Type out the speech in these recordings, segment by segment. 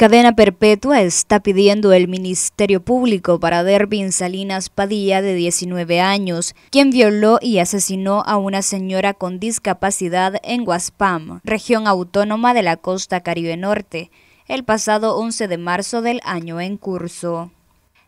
Cadena perpetua está pidiendo el Ministerio Público para Dervin Salinas Padilla, de 19 años, quien violó y asesinó a una señora con discapacidad en Guaspam, región autónoma de la costa Caribe Norte, el pasado 11 de marzo del año en curso.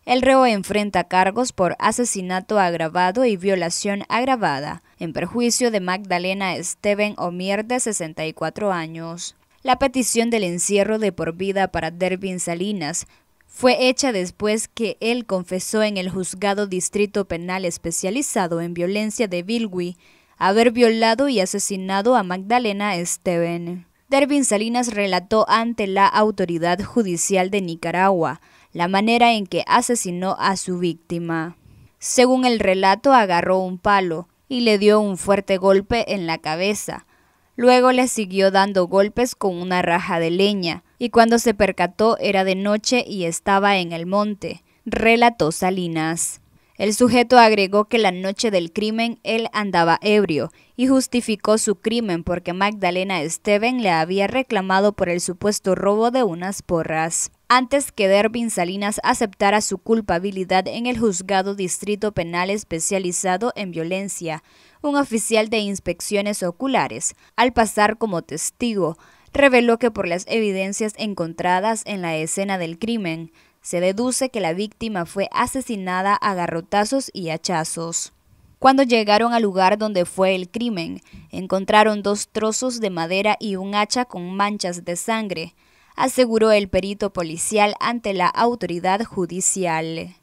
El reo enfrenta cargos por asesinato agravado y violación agravada, en perjuicio de Magdalena Esteven Omier, de 64 años. La petición del encierro de por vida para Dervin Salinas fue hecha después que él confesó en el juzgado distrito penal especializado en violencia de Bilwi haber violado y asesinado a Magdalena Esteven. Dervin Salinas relató ante la autoridad judicial de Nicaragua la manera en que asesinó a su víctima. Según el relato, agarró un palo y le dio un fuerte golpe en la cabeza, Luego le siguió dando golpes con una raja de leña, y cuando se percató era de noche y estaba en el monte, relató Salinas. El sujeto agregó que la noche del crimen él andaba ebrio y justificó su crimen porque Magdalena Esteven le había reclamado por el supuesto robo de unas porras. Antes que Dervin Salinas aceptara su culpabilidad en el juzgado Distrito Penal Especializado en Violencia, un oficial de inspecciones oculares, al pasar como testigo, reveló que por las evidencias encontradas en la escena del crimen, se deduce que la víctima fue asesinada a garrotazos y hachazos. Cuando llegaron al lugar donde fue el crimen, encontraron dos trozos de madera y un hacha con manchas de sangre, aseguró el perito policial ante la autoridad judicial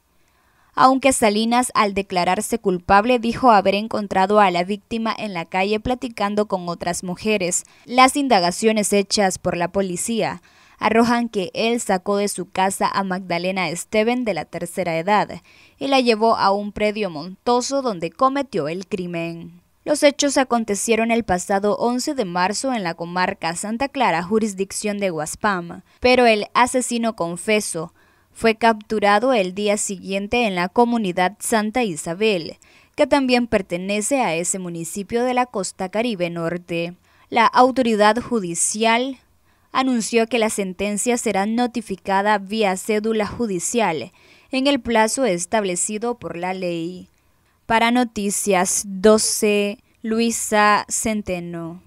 aunque Salinas al declararse culpable dijo haber encontrado a la víctima en la calle platicando con otras mujeres. Las indagaciones hechas por la policía arrojan que él sacó de su casa a Magdalena Esteven de la tercera edad y la llevó a un predio montoso donde cometió el crimen. Los hechos acontecieron el pasado 11 de marzo en la comarca Santa Clara, jurisdicción de Guaspam, pero el asesino confesó, fue capturado el día siguiente en la comunidad Santa Isabel, que también pertenece a ese municipio de la costa caribe norte. La autoridad judicial anunció que la sentencia será notificada vía cédula judicial en el plazo establecido por la ley. Para Noticias 12, Luisa Centeno.